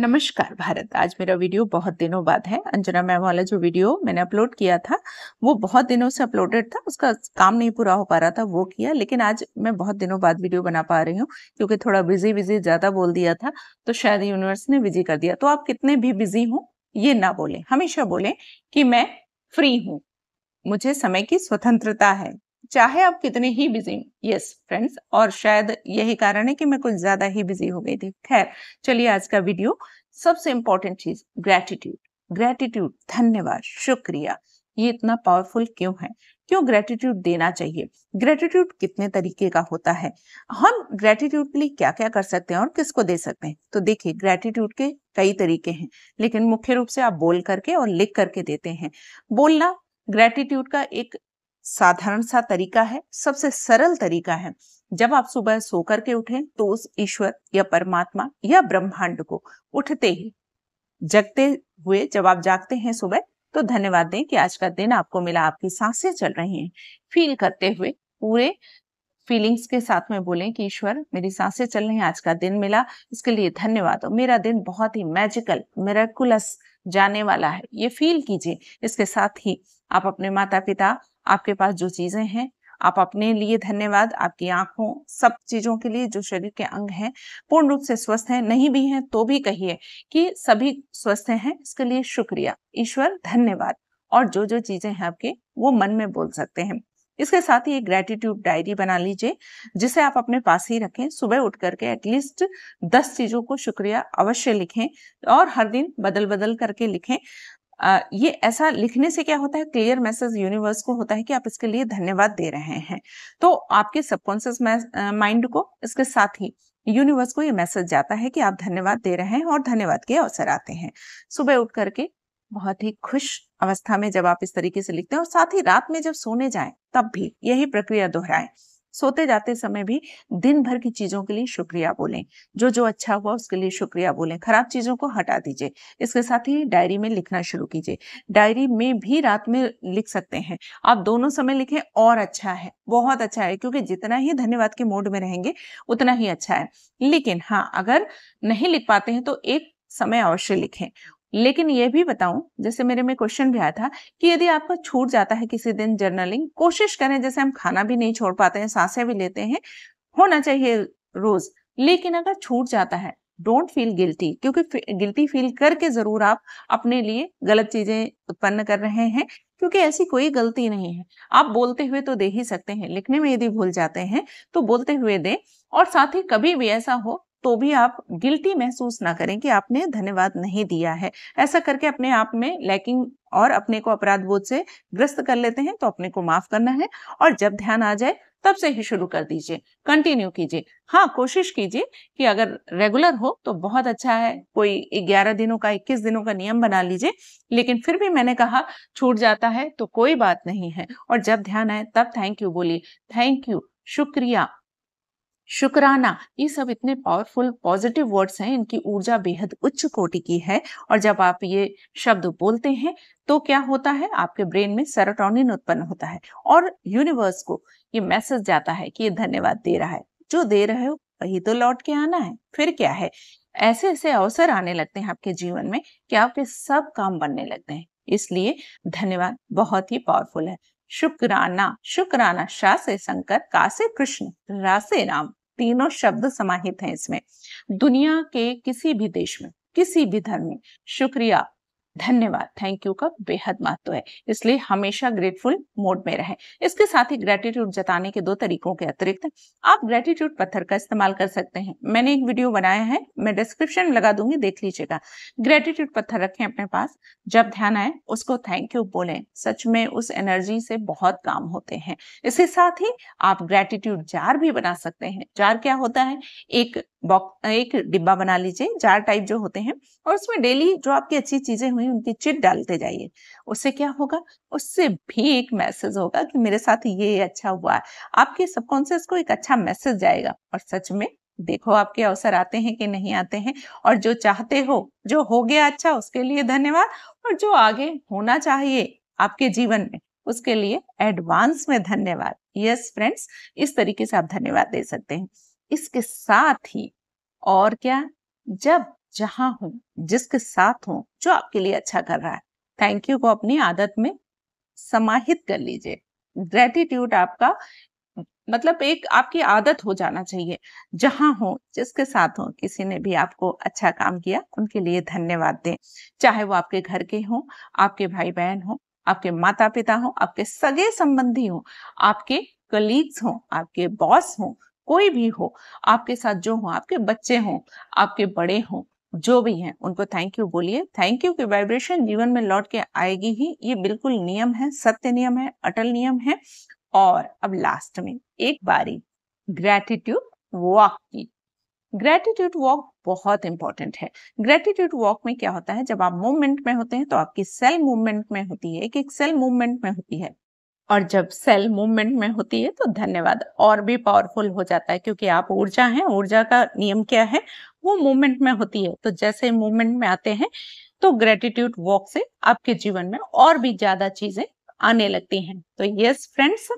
नमस्कार भारत आज मेरा वीडियो बहुत दिनों बाद है अंजना मैम वाला जो वीडियो मैंने अपलोड किया था वो बहुत दिनों से अपलोडेड था उसका काम नहीं पूरा हो पा रहा था वो किया लेकिन आज मैं बहुत दिनों बाद वीडियो बना पा रही हूँ क्योंकि थोड़ा बिजी बिजी ज़्यादा बोल दिया था तो शायद यूनिवर्स ने बिजी कर दिया तो आप कितने भी बिजी हूँ ये ना बोले हमेशा बोले कि मैं फ्री हूँ मुझे समय की स्वतंत्रता है चाहे आप कितने ही बिजी यस फ्रेंड्स और शायद यही कारण है कि मैं कुछ ज्यादा ही बिजी हो गई थी खैर चलिए आज का वीडियो सबसे इंपॉर्टेंट चीज ग्रेटिट्यूड ग्रेटिट्यूड धन्यवाद शुक्रिया ये इतना पावरफुल क्यों है क्यों ग्रेटिट्यूड देना चाहिए ग्रेटिट्यूड कितने तरीके का होता है हम ग्रेटिट्यूड के लिए क्या क्या कर सकते हैं और किसको दे सकते हैं तो देखिए ग्रेटिट्यूड के कई तरीके हैं लेकिन मुख्य रूप से आप बोल करके और लिख करके देते हैं बोलना ग्रेटिट्यूड का एक साधारण सा तरीका है सबसे सरल तरीका है जब आप सुबह सोकर के उठें तो उस ईश्वर या परमात्मा या ब्रह्मांड को उठते ही जगते हुए जब आप जागते हैं सुबह तो धन्यवाद दें कि आज का दिन आपको मिला आपकी सांसें चल रही हैं फील करते हुए पूरे फीलिंग्स के साथ में बोलें कि ईश्वर मेरी सांसें चल रही हैं आज का दिन मिला इसके लिए धन्यवाद और मेरा दिन बहुत ही मैजिकल मेरेकुलस जाने वाला है ये फील कीजिए इसके साथ ही आप अपने माता पिता आपके पास जो चीज़ें हैं आप अपने लिए धन्यवाद आपकी आंखों सब चीजों के लिए जो शरीर के अंग हैं पूर्ण रूप से स्वस्थ हैं नहीं भी हैं तो भी कहिए कि सभी स्वस्थ हैं इसके लिए शुक्रिया ईश्वर धन्यवाद और जो जो चीजें हैं आपके वो मन में बोल सकते हैं इसके साथ ही एक ग्रेटिट्यूड डायरी बना लीजिए जिसे आप अपने पास ही रखें सुबह उठ करके एटलीस्ट दस चीज़ों को शुक्रिया अवश्य लिखें और हर दिन बदल बदल करके लिखें ये ऐसा लिखने से क्या होता है क्लियर मैसेज यूनिवर्स को होता है कि आप इसके लिए धन्यवाद दे रहे हैं तो आपके सबकॉन्सियस माइंड को इसके साथ ही यूनिवर्स को ये मैसेज जाता है कि आप धन्यवाद दे रहे हैं और धन्यवाद के अवसर आते हैं सुबह उठ करके बहुत ही खुश अवस्था में जब आप इस तरीके से लिखते हैं और साथ ही रात में जब सोने जाएं तब भी यही प्रक्रिया दोहराएं सोते जाते समय भी दिन भर की चीजों के लिए शुक्रिया बोलें जो जो अच्छा हुआ उसके लिए शुक्रिया बोलें खराब चीजों को हटा दीजिए इसके साथ ही डायरी में लिखना शुरू कीजिए डायरी में भी रात में लिख सकते हैं आप दोनों समय लिखें और अच्छा है बहुत अच्छा है क्योंकि जितना ही धन्यवाद के मोड में रहेंगे उतना ही अच्छा है लेकिन हाँ अगर नहीं लिख पाते हैं तो एक समय अवश्य लिखें लेकिन ये भी बताऊं जैसे मेरे में क्वेश्चन भी आया था कि यदि आपका छूट जाता है किसी दिन जर्नलिंग कोशिश करें जैसे हम खाना भी नहीं छोड़ पाते हैं सांसें भी लेते हैं होना चाहिए रोज लेकिन अगर छूट जाता है डोंट फील गिल्टी क्योंकि गिल्टी फील करके जरूर आप अपने लिए गलत चीजें उत्पन्न कर रहे हैं क्योंकि ऐसी कोई गलती नहीं है आप बोलते हुए तो दे ही सकते हैं लिखने में यदि भूल जाते हैं तो बोलते हुए दें और साथ ही कभी भी ऐसा हो तो भी आप गिल्टी महसूस ना करें कि आपने धन्यवाद नहीं दिया है ऐसा करके अपने आप में लैकिंग और अपने को अपराध बोध से ग्रस्त कर लेते हैं तो अपने को माफ करना है और जब ध्यान आ जाए तब से ही शुरू कर दीजिए कंटिन्यू कीजिए हाँ कोशिश कीजिए कि अगर रेगुलर हो तो बहुत अच्छा है कोई 11 दिनों का 21 दिनों का नियम बना लीजिए लेकिन फिर भी मैंने कहा छूट जाता है तो कोई बात नहीं है और जब ध्यान आए तब थैंक यू बोलिए थैंक यू शुक्रिया शुक्राना ये सब इतने पावरफुल पॉजिटिव वर्ड्स हैं इनकी ऊर्जा बेहद उच्च कोटि की है और जब आप ये शब्द बोलते हैं तो क्या होता है आपके ब्रेन में सेरोटोनिन उत्पन्न होता है और यूनिवर्स को ये मैसेज जाता है कि ये धन्यवाद दे रहा है जो दे रहे हो वही तो लौट के आना है फिर क्या है ऐसे ऐसे अवसर आने लगते हैं आपके जीवन में कि आपके सब काम बनने लगते हैं इसलिए धन्यवाद बहुत ही पावरफुल है शुक्राना शुक्राना शासे शंकर का कृष्ण रासे राम तीनों शब्द समाहित हैं इसमें दुनिया के किसी भी देश में किसी भी धर्म में शुक्रिया धन्यवाद थैंक यू का बेहद महत्व है इसलिए हमेशा ग्रेटफुल मोड में रहें इसके साथ ही ग्रेटिट्यूड जताने के दो तरीकों के अतिरिक्त आप ग्रेटिट्यूड पत्थर का इस्तेमाल कर सकते हैं मैंने एक वीडियो बनाया है मैं डिस्क्रिप्शन में लगा दूंगी देख लीजिएगा ग्रेटिट्यूड पत्थर रखें अपने पास जब ध्यान आए उसको थैंक यू बोले सच में उस एनर्जी से बहुत काम होते हैं इसके साथ ही आप ग्रेटिट्यूड जार भी बना सकते हैं जार क्या होता है एक बॉक्स एक डिब्बा बना लीजिए जार टाइप जो होते हैं और उसमें डेली जो आपकी अच्छी चीजें हुई हुए उनकी चिट डालते जाइए उससे क्या होगा उससे भी एक मैसेज होगा कि मेरे साथ ये अच्छा हुआ है आपके सबकॉन्सियस को एक अच्छा मैसेज जाएगा और सच में देखो आपके अवसर आते हैं कि नहीं आते हैं और जो चाहते हो जो हो गया अच्छा उसके लिए धन्यवाद और जो आगे होना चाहिए आपके जीवन में उसके लिए एडवांस में धन्यवाद यस फ्रेंड्स इस तरीके से आप धन्यवाद दे सकते हैं इसके साथ ही और क्या जब जहाँ हो जिसके साथ हो जो आपके लिए अच्छा कर रहा है थैंक यू को अपनी आदत में समाहित कर लीजिए ग्रेटिट्यूड आपका मतलब एक आपकी आदत हो जाना चाहिए जहां हो जिसके साथ हो किसी ने भी आपको अच्छा काम किया उनके लिए धन्यवाद दें चाहे वो आपके घर के हों आपके भाई बहन हो आपके माता पिता हो आपके सगे संबंधी हो आपके कलीग्स हो आपके बॉस हो कोई भी हो आपके साथ जो हो आपके बच्चे हो आपके बड़े हों जो भी हैं उनको थैंक यू बोलिए थैंक यू की वाइब्रेशन जीवन में लौट के आएगी ही ये बिल्कुल नियम है सत्य नियम है अटल नियम है और अब लास्ट में एक बारी ग्रेटिट्यूड वॉक की ग्रेटिट्यूड वॉक बहुत इंपॉर्टेंट है ग्रेटिट्यूड वॉक में क्या होता है जब आप मूवमेंट में होते हैं तो आपकी सेल मूवमेंट में होती है एक एक सेल मूवमेंट में होती है और जब सेल मूवमेंट में होती है तो धन्यवाद और भी पावरफुल हो जाता है क्योंकि आप ऊर्जा हैं ऊर्जा का नियम क्या है वो मूवमेंट में होती है तो जैसे मूवमेंट में आते हैं तो ग्रेटिट्यूड वॉक से आपके जीवन में और भी ज्यादा चीजें आने लगती हैं तो यस फ्रेंड्स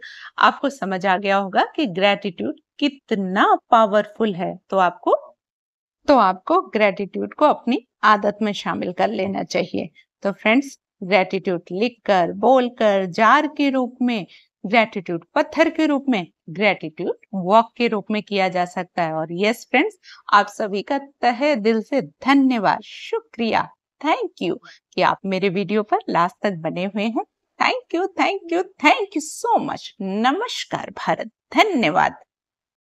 आपको समझ आ गया होगा कि ग्रेटिट्यूड कितना पावरफुल है तो आपको तो आपको ग्रेटिट्यूड को अपनी आदत में शामिल कर लेना चाहिए तो फ्रेंड्स ग्रेटिट्यूड लिखकर बोलकर जार के रूप में ग्रेटिट्यूड पत्थर के रूप में ग्रेटिट्यूड वॉक के रूप में किया जा सकता है और यस फ्रेंड्स आप सभी का तहे दिल से धन्यवाद शुक्रिया थैंक यू कि आप मेरे वीडियो पर लास्ट तक बने हुए हैं thank you thank you thank you so much नमस्कार भारत धन्यवाद